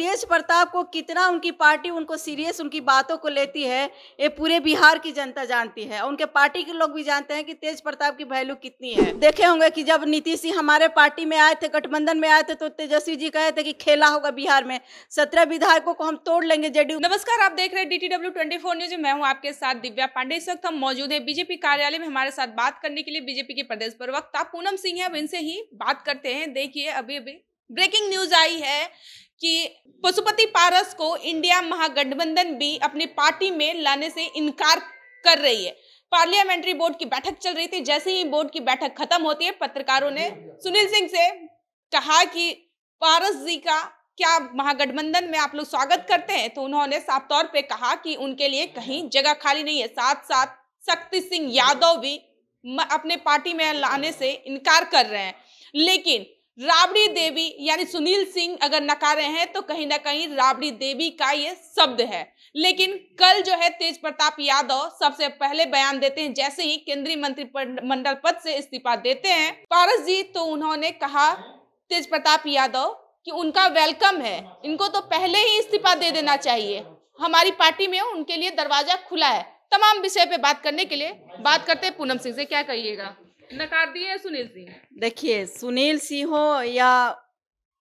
तेज प्रताप को कितना उनकी पार्टी उनको सीरियस उनकी बातों को लेती है ये पूरे बिहार की जनता जानती है उनके पार्टी के लोग भी जानते हैं कि तेज प्रताप की वैल्यू कितनी है देखे होंगे कि जब नीतीश जी हमारे पार्टी में आए थे गठबंधन में आए थे तो तेजस्वी जी कहे थे कि खेला होगा बिहार में सत्रह विधायकों को हम तोड़ लेंगे जेडीयू नमस्कार आप देख रहे हैं डीटीडब्ल्यू ट्वेंटी फोर न्यूज मैं हूँ आपके साथ दिव्या पांडे इस वक्त हम मौजूद है बीजेपी कार्यालय में हमारे साथ बात करने के लिए बीजेपी के प्रदेश प्रवक्ता पूनम सिंह है इनसे ही बात करते हैं देखिए अभी अभी ब्रेकिंग न्यूज आई है कि पशुपति पारस को इंडिया महागठबंधन भी अपनी पार्टी में लाने से इनकार कर रही है पार्लियामेंट्री बोर्ड की बैठक चल रही थी जैसे ही बोर्ड की बैठक खत्म होती है पत्रकारों ने सुनील सिंह से कहा कि पारस जी का क्या महागठबंधन में आप लोग स्वागत करते हैं तो उन्होंने साफ तौर पे कहा कि उनके लिए कहीं जगह खाली नहीं है साथ साथ शक्ति सिंह यादव भी अपने पार्टी में लाने से इनकार कर रहे हैं लेकिन राबड़ी देवी यानी सुनील सिंह अगर नकारे हैं तो कहीं ना कहीं राबड़ी देवी का ये शब्द है लेकिन कल जो है तेज प्रताप यादव सबसे पहले बयान देते हैं जैसे ही केंद्रीय मंत्री मंडल पद से इस्तीफा देते हैं पारस जी तो उन्होंने कहा तेज प्रताप यादव कि उनका वेलकम है इनको तो पहले ही इस्तीफा दे देना चाहिए हमारी पार्टी में उनके लिए दरवाजा खुला है तमाम विषय पे बात करने के लिए बात करते हैं पूनम सिंह से क्या कहिएगा नकार दिए सुनील सिंह देखिए सुनील सिंह हो या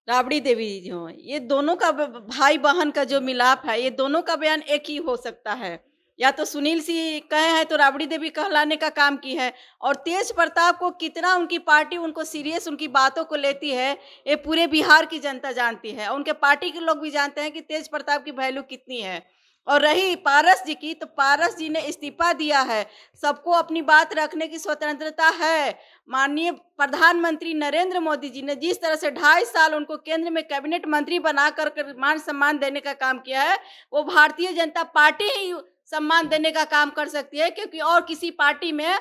राबड़ी देवी जी हो ये दोनों का भाई बहन का जो मिलाप है ये दोनों का बयान एक ही हो सकता है या तो सुनील सिंह कहे हैं तो राबड़ी देवी कहलाने का काम की है और तेज प्रताप को कितना उनकी पार्टी उनको सीरियस उनकी बातों को लेती है ये पूरे बिहार की जनता जानती है उनके पार्टी के लोग भी जानते हैं कि तेज प्रताप की वैल्यू कितनी है और रही पारस जी की तो पारस जी ने इस्तीफा दिया है सबको अपनी बात रखने की स्वतंत्रता है माननीय प्रधानमंत्री नरेंद्र मोदी जी ने जिस तरह से ढाई साल उनको केंद्र में कैबिनेट मंत्री बना कर मान सम्मान देने का काम किया है वो भारतीय जनता पार्टी ही सम्मान देने का काम कर सकती है क्योंकि और किसी पार्टी में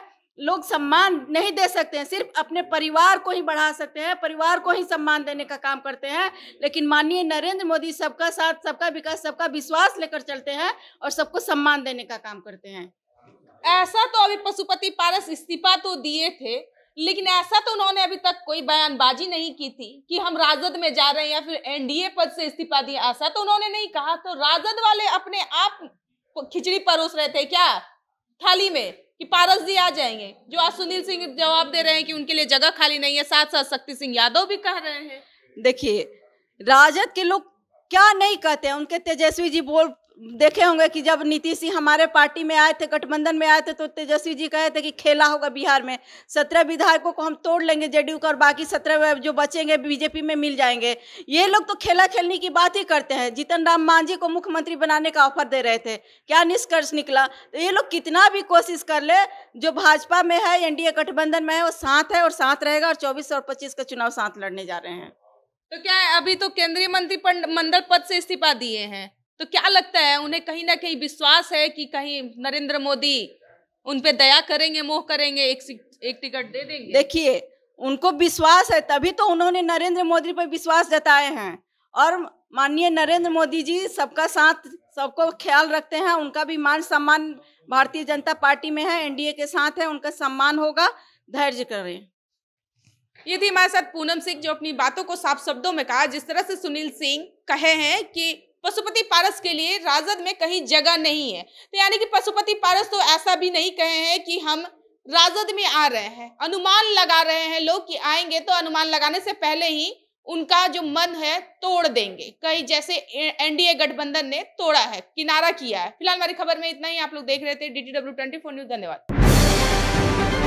लोग सम्मान नहीं दे सकते हैं सिर्फ अपने परिवार को ही बढ़ा सकते हैं परिवार को ही सम्मान देने का काम करते हैं लेकिन माननीय नरेंद्र मोदी सबका साथ सबका विकास सबका विश्वास लेकर चलते हैं और सबको सम्मान देने का काम करते हैं ऐसा तो अभी पशुपति पारस इस्तीफा तो दिए थे लेकिन ऐसा तो उन्होंने अभी तक कोई बयानबाजी नहीं की थी कि हम राजद में जा रहे हैं या फिर एनडीए पद से इस्तीफा दिया ऐसा तो उन्होंने नहीं कहा तो राजद वाले अपने आप खिचड़ी परोस रहे थे क्या थाली में कि पारस जी आ जाएंगे जो आज सुनील सिंह जवाब दे रहे हैं कि उनके लिए जगह खाली नहीं है साथ साथ शक्ति सिंह यादव भी कह रहे हैं देखिए राजद के लोग क्या नहीं कहते हैं उनके तेजस्वी जी बोल देखे होंगे कि जब नीतीश जी हमारे पार्टी में आए थे गठबंधन में आए थे तो तेजस्वी जी कहे थे कि खेला होगा बिहार में सत्रह विधायकों को हम तोड़ लेंगे जेडीयू का और बाकी सत्रह जो बचेंगे बीजेपी में मिल जाएंगे ये लोग तो खेला खेलने की बात ही करते हैं जीतन राम मांझी को मुख्यमंत्री बनाने का ऑफर दे रहे थे क्या निष्कर्ष निकला तो ये लोग कितना भी कोशिश कर ले जो भाजपा में है एन गठबंधन में है वो साथ है और साथ रहेगा और चौबीस और पच्चीस का चुनाव साथ लड़ने जा रहे हैं तो क्या है अभी तो केंद्रीय मंत्री मंडल पद से इस्तीफा दिए हैं तो क्या लगता है उन्हें कहीं ना कहीं विश्वास है कि कहीं नरेंद्र मोदी उन पे दया करेंगे मोह करेंगे एक एक टिकट दे देंगे देखिए उनको विश्वास है तभी तो उन्होंने नरेंद्र मोदी पर विश्वास जताए हैं और माननीय नरेंद्र मोदी जी सबका साथ सबको ख्याल रखते हैं उनका भी मान सम्मान भारतीय जनता पार्टी में है एनडीए के साथ है उनका सम्मान होगा धैर्य करें ये थी हमारे साथ पूनम सिंह जो अपनी बातों को साफ शब्दों में कहा जिस तरह से सुनील सिंह कहे हैं कि पशुपति पारस के लिए राजद में कहीं जगह नहीं है तो यानी कि पशुपति पारस तो ऐसा भी नहीं कहे हैं कि हम राजद में आ रहे हैं अनुमान लगा रहे हैं लोग कि आएंगे तो अनुमान लगाने से पहले ही उनका जो मन है तोड़ देंगे कई जैसे एनडीए गठबंधन ने तोड़ा है किनारा किया है फिलहाल हमारी खबर में इतना ही आप लोग देख रहे थे D T W twenty four news धन्यवाद